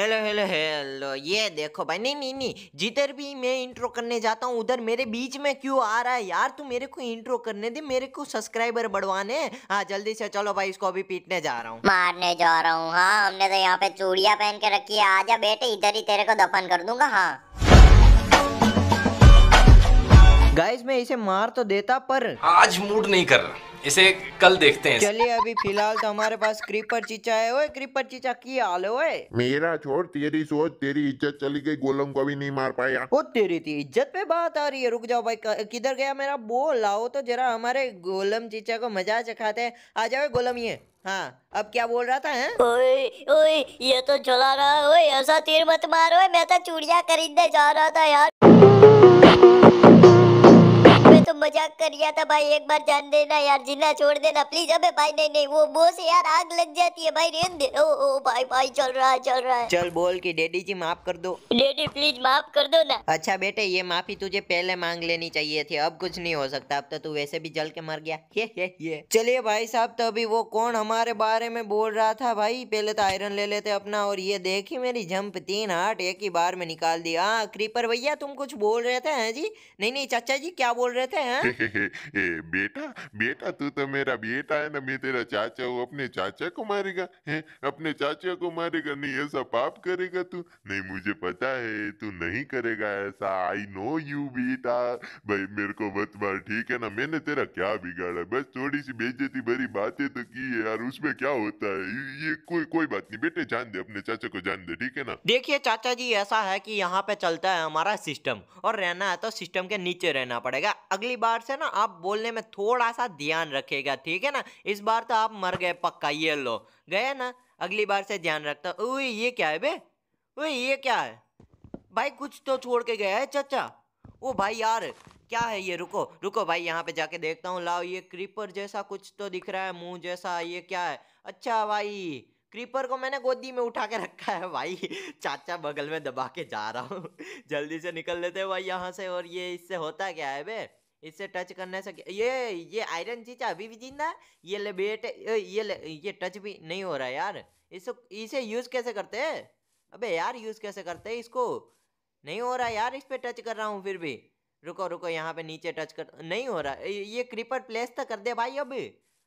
Hello hello hello ये देखो भाई नहीं नहीं नहीं जिधर भी मैं इंट्रो करने जाता हूँ उधर मेरे बीच में क्यों आ रहा है यार तू मेरे को इंट्रो करने दे मेरे को सब्सक्राइबर बढ़वाने हाँ जल्दी से चलो भाई इसको अभी पीटने जा रहा हूँ मारने जा रहा हूँ हाँ हमने तो यहाँ पे चूड़िया पहन के रखी है आजा बेटे इधर ही तेरे को दफन कर दूंगा हाँ गाइस मैं इसे मार तो देता पर आज मूड नहीं कर रहा इसे कल देखते हैं चलिए अभी फिलहाल तो हमारे पास क्रीपर चीचा है ओए क्रीपर चीचा की हाल है ओए मेरा छोड़ तेरी सोच तेरी इज्जत चली गई गोलम को भी नहीं मार पाया ओ तेरी थी तो इज्जत पे बात आ रही है रुक जाओ भाई किधर गया मेरा बोल लाओ तो जरा हमारे गोलम चीचा को मजा चखाते है आ जाओ गोलम ये हाँ अब क्या बोल रहा था है? ओए ओए ये तो चला रहा है ओए ऐसा तीर मत मारो मैं तो चूड़िया खरीदने जा रहा था यार मजाक कर रहा था भाई एक बार जान देना यार जिन्ना छोड़ देना प्लीज अबे भाई नहीं नहीं वो बोस यार आग लग जाती है भाई रेन दे ओ ओ भाई भाई चल रहा है चल रहा है चल बोल कि डैडी जी माफ कर दो डैडी प्लीज माफ कर दो ना अच्छा बेटे ये माफी तुझे पहले मांग लेनी चाहिए थी अब कुछ नहीं हो सकता अब तो तू वैसे भी जल के मर गया चलिए भाई साहब तो अभी वो कौन हमारे बारे में बोल रहा था भाई पहले तो आयरन ले लेते अपना और ये देखी मेरी जंप तीन आठ एक ही बार में निकाल दिया हाँ क्रीपर भैया तुम कुछ बोल रहे थे हैं जी नहीं नहीं चाचा जी क्या बोल रहे थे हैं बेटा बेटा तू तो मेरा बेटा है ना मैं तेरा चाचा हूँ अपने चाचा को मारेगा है अपने चाचा को मारेगा नहीं ऐसा पाप करेगा तू नहीं मुझे पता है तू नहीं करेगा ऐसा आई नो यू बेटा भाई मेरे को मत मार ठीक है ना मैंने तेरा क्या बिगाड़ा बस थोड़ी सी बेजती भरी बातें तो की है यार उसमें क्या होता है ये कोई कोई बात नहीं बेटे जान दे अपने चाचा को जान दे ठीक है ना देखिए चाचा जी ऐसा है कि यहाँ पे चलता है हमारा सिस्टम और रहना है तो सिस्टम के नीचे रहना पड़ेगा अगली बार बार से ना आप बोलने में थोड़ा सा ध्यान रखेगा ठीक है ना इस बार तो आप मर गए पक्का ये लो गए ना अगली बार से ध्यान रखता ओए ये क्या है बे ओए ये क्या है भाई कुछ तो छोड़ के गया है चचा ओ भाई यार क्या है ये रुको रुको भाई यहाँ पे जाके देखता हूँ लाओ ये क्रीपर जैसा कुछ तो दिख रहा है मुंह जैसा ये क्या है अच्छा भाई क्रीपर को मैंने गोदी में उठा के रखा है भाई चाचा बगल में दबा के जा रहा हूँ जल्दी से निकल लेते हैं भाई यहाँ से और ये इससे होता क्या है बे इससे टच करने से ये ये आयरन चीचा अभी भी जिंदा ये ले बेटे ये ले ये टच भी नहीं हो रहा है यार इसको इसे यूज़ कैसे करते हैं अबे यार यूज़ कैसे करते हैं इसको नहीं हो रहा यार इस पर टच कर रहा हूँ फिर भी रुको रुको यहाँ पे नीचे टच कर नहीं हो रहा ये क्रीपर प्लेस तो कर दे भाई अब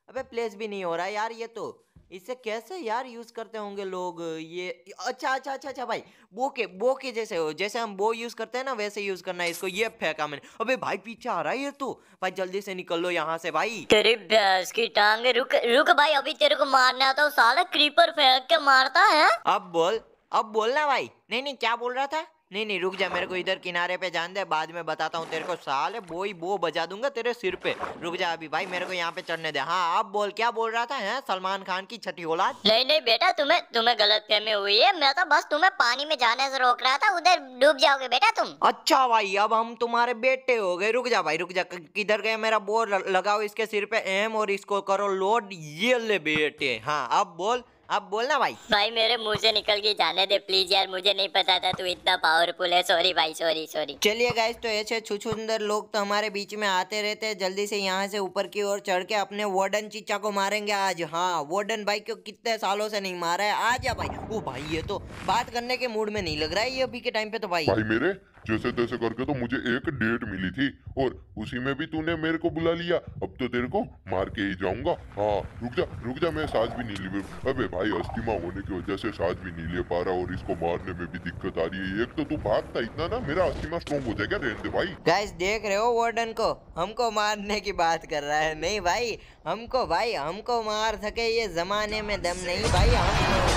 अबे प्लेस भी नहीं हो रहा यार ये तो इसे कैसे यार यूज़ करते होंगे लोग ये अच्छा अच्छा अच्छा अच्छा भाई बो के बो के जैसे हो जैसे हम बो यूज़ करते हैं ना वैसे यूज़ करना है इसको ये फेंका मैंने अबे भाई पीछे आ रहा है ये तो भाई जल्दी से निकल लो यहाँ से भाई तेरे भैंस की टांग रुक रुक भाई अभी तेरे को मारने आता हूँ सारा क्रीपर फेंक के मारता है अब बोल अब बोलना भाई नहीं नहीं क्या बोल रहा था नहीं नहीं रुक जा मेरे को इधर किनारे पे जान दे बाद में बताता हूँ तेरे को साले ही बो बजा दूंगा तेरे सिर पे रुक जा अभी भाई मेरे को यहाँ पे चढ़ने दे हाँ आप बोल क्या बोल रहा था सलमान खान की छठी औलाद नहीं नहीं बेटा तुम्हें तुम्हें गलत फहमी हुई है मैं तो बस तुम्हें पानी में जाने से रोक रहा था उधर डूब जाओगे बेटा तुम अच्छा भाई अब हम तुम्हारे बेटे हो गए रुक जा भाई रुक जा किधर गए मेरा बोर लगाओ इसके सिर पे एम और इसको करो लोड ये ले बेटे हाँ अब बोल अब बोलना भाई भाई मेरे मुंह से निकल के जाने दे प्लीज यार मुझे नहीं पता था तू इतना पावरफुल है सॉरी भाई सॉरी सॉरी चलिए गाइस तो ऐसे छुछुंदर लोग तो हमारे बीच में आते रहते हैं जल्दी से यहाँ से ऊपर की ओर चढ़ के अपने वार्डन चीचा को मारेंगे आज हाँ वार्डन भाई को कितने सालों से नहीं मारा है आ जा भाई ओ भाई ये तो बात करने के मूड में नहीं लग रहा है ये अभी के टाइम पे तो भाई भाई मेरे जैसे तैसे करके तो मुझे एक डेट मिली थी और उसी में भी तूने मेरे को बुला लिया अब तो तेरे को मार के ही जाऊंगा हाँ रुक जा रुक जा मैं साज भी नहीं ले अबे भाई अस्थिमा होने की वजह से साज भी नहीं ले पा रहा और इसको मारने में भी दिक्कत आ रही है एक तो तू भागता इतना ना मेरा अस्थिमा स्ट्रॉन्ग हो जाएगा रेन दे भाई गाइस देख रहे हो वार्डन को हमको मारने की बात कर रहा है नहीं भाई हमको भाई हमको मार सके ये जमाने में दम नहीं भाई हमको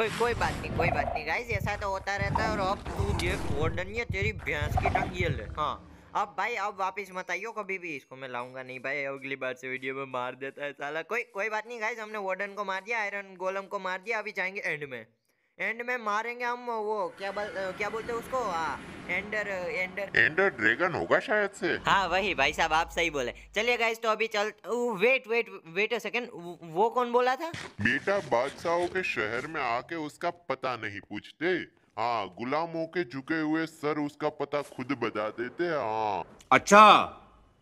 कोई कोई बात नहीं कोई बात नहीं गाइस ऐसा तो होता रहता है और अब तू देख वार्डन ये तेरी भैंस की टंगी ले हाँ अब भाई अब वापस मत आइयो कभी भी इसको मैं लाऊंगा नहीं भाई अगली बार से वीडियो में मार देता है साला कोई कोई बात नहीं गाइस हमने वार्डन को मार दिया आयरन गोलम को मार दिया अभी जाएंगे एंड में एंड में मारेंगे हम वो क्या बल, क्या बोलते उसको आ, एंडर एंडर एंडर ड्रैगन होगा शायद से हाँ वही भाई साहब आप सही बोले चलिए गाइस तो अभी चल wait wait wait a second वो कौन बोला था बेटा बादशाहों के शहर में आके उसका पता नहीं पूछते हाँ गुलामों के झुके हुए सर उसका पता खुद बता देते हाँ अच्छा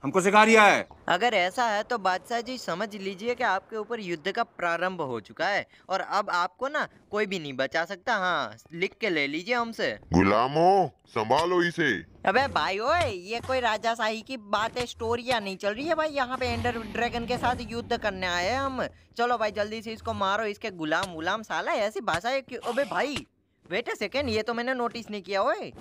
हमको सिखा रिया है अगर ऐसा है तो बादशाह जी समझ लीजिए कि आपके ऊपर युद्ध का प्रारंभ हो चुका है और अब आपको ना कोई भी नहीं बचा सकता हाँ लिख के ले लीजिए हमसे गुलामो संभालो इसे अबे भाई ओए ये कोई राजा शाही की बात है स्टोरिया नहीं चल रही है भाई यहाँ पे एंडर ड्रैगन के साथ युद्ध करने आए हम चलो भाई जल्दी से इसको मारो इसके गुलाम गुलाम साला ऐसी भाषा है अबे भाई वेट अ सेकेंड ये तो मैंने नोटिस नहीं किया ओए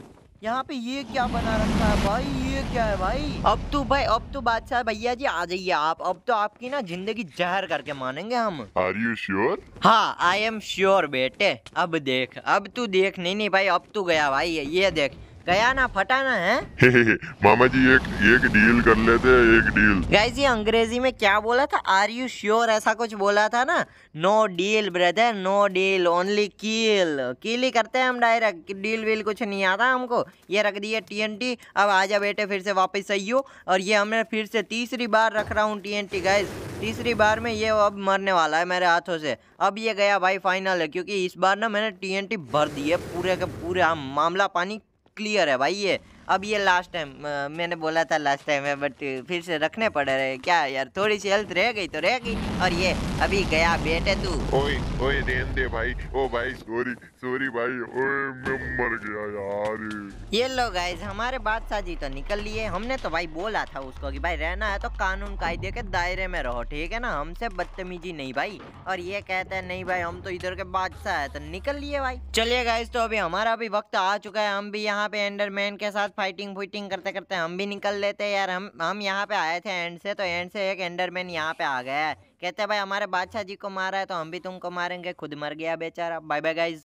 यहाँ पे ये क्या बना रखा है भाई ये क्या है भाई अब तो भाई अब तो बादशाह भैया जी आ जाइए आप अब तो आपकी ना जिंदगी जहर करके मानेंगे हम आर यू श्योर हाँ आई एम श्योर बेटे अब देख अब तू देख नहीं नहीं भाई अब तू गया भाई ये देख गया ना फटाना है हे हे हे, मामा जी एक एक डील कर लेते हैं एक डील गाइस जी अंग्रेजी में क्या बोला था आर यू श्योर ऐसा कुछ बोला था ना no deal brother no deal only kill kill ही करते हैं हम डायरेक्ट डील वील कुछ नहीं आता हमको ये रख दिया टीएनटी अब आजा बेटे फिर से वापस हो और ये हमने फिर से तीसरी बार रख रहा हूँ टीएनटी गाइस तीसरी बार में ये अब मरने वाला है मेरे हाथों से अब ये गया भाई फाइनल है क्योंकि इस बार ना मैंने टीएनटी भर दी है पूरे का पूरा मामला पानी क्लियर है भाई ये अब ये लास्ट टाइम मैंने बोला था लास्ट टाइम है बट फिर से रखने पड़ रहे क्या यार थोड़ी सी हेल्थ रह गई तो रह गई और ये अभी गया बेटे तू ओए ओए रेन दे भाई ओ भाई सॉरी सॉरी भाई ओए मैं मर गया यार ये लो गाइस हमारे बादशाह जी तो निकल लिए हमने तो भाई बोला था उसको कि भाई रहना है तो कानून कायदे के दायरे में रहो ठीक है ना हमसे बदतमीजी नहीं भाई और ये कहते हैं नहीं भाई हम तो इधर के बादशाह है तो निकल लिए भाई चलिए गाइस तो अभी हमारा भी वक्त आ चुका है हम भी यहाँ पे एंडरमैन के साथ फाइटिंग फुइटिंग करते करते हम भी निकल लेते यार हम हम यहाँ पे आए थे एंड से तो एंड से एक एंडरमैन यहाँ पे आ गया है कहते भाई हमारे बादशाह जी को मारा है तो हम भी तुमको मारेंगे खुद मर गया बेचारा बाय बाय गाइज